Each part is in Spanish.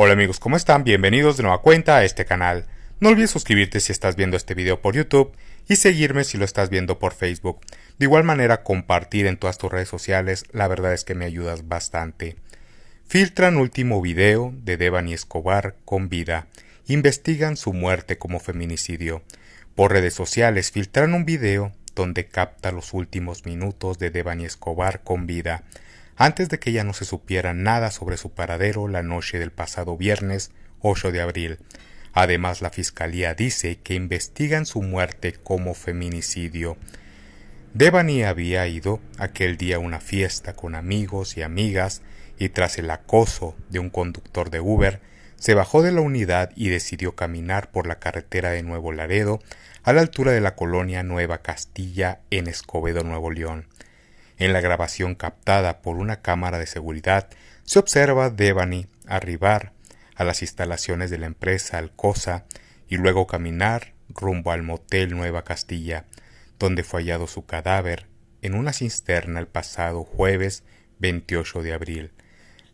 Hola amigos, ¿cómo están? Bienvenidos de nueva cuenta a este canal. No olvides suscribirte si estás viendo este video por YouTube y seguirme si lo estás viendo por Facebook. De igual manera, compartir en todas tus redes sociales, la verdad es que me ayudas bastante. Filtran último video de y Escobar con vida. Investigan su muerte como feminicidio. Por redes sociales filtran un video donde capta los últimos minutos de y Escobar con vida antes de que ya no se supiera nada sobre su paradero la noche del pasado viernes 8 de abril. Además, la Fiscalía dice que investigan su muerte como feminicidio. Devani había ido aquel día a una fiesta con amigos y amigas y tras el acoso de un conductor de Uber, se bajó de la unidad y decidió caminar por la carretera de Nuevo Laredo a la altura de la colonia Nueva Castilla en Escobedo, Nuevo León. En la grabación captada por una cámara de seguridad se observa a Devani arribar a las instalaciones de la empresa Alcosa y luego caminar rumbo al motel Nueva Castilla, donde fue hallado su cadáver en una cisterna el pasado jueves 28 de abril.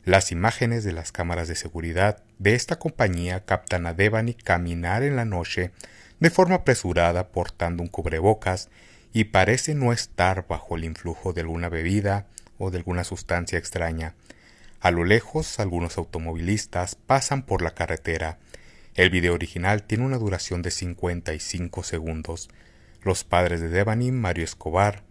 Las imágenes de las cámaras de seguridad de esta compañía captan a Devani caminar en la noche de forma apresurada portando un cubrebocas y parece no estar bajo el influjo de alguna bebida o de alguna sustancia extraña. A lo lejos, algunos automovilistas pasan por la carretera. El video original tiene una duración de 55 segundos. Los padres de Devani, Mario Escobar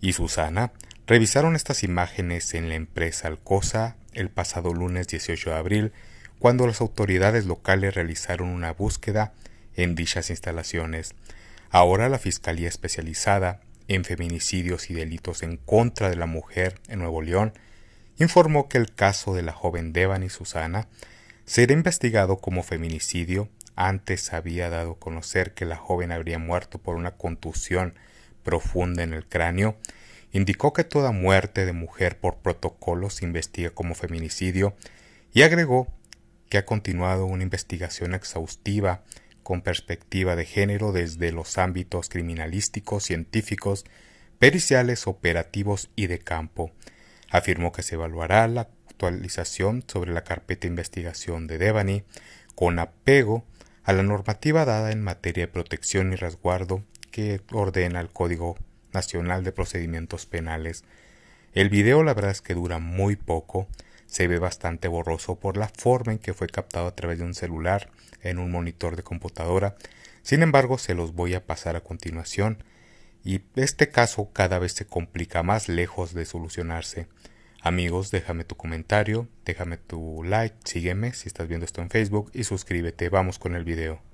y Susana, revisaron estas imágenes en la empresa Alcosa el pasado lunes 18 de abril, cuando las autoridades locales realizaron una búsqueda en dichas instalaciones. Ahora la Fiscalía Especializada en Feminicidios y Delitos en contra de la Mujer en Nuevo León informó que el caso de la joven y Susana será investigado como feminicidio. Antes había dado a conocer que la joven habría muerto por una contusión profunda en el cráneo. Indicó que toda muerte de mujer por protocolo se investiga como feminicidio y agregó que ha continuado una investigación exhaustiva con perspectiva de género desde los ámbitos criminalísticos, científicos, periciales, operativos y de campo. Afirmó que se evaluará la actualización sobre la carpeta de investigación de Devani con apego a la normativa dada en materia de protección y resguardo que ordena el Código Nacional de Procedimientos Penales. El video la verdad es que dura muy poco, se ve bastante borroso por la forma en que fue captado a través de un celular en un monitor de computadora. Sin embargo, se los voy a pasar a continuación y este caso cada vez se complica más lejos de solucionarse. Amigos, déjame tu comentario, déjame tu like, sígueme si estás viendo esto en Facebook y suscríbete. Vamos con el video.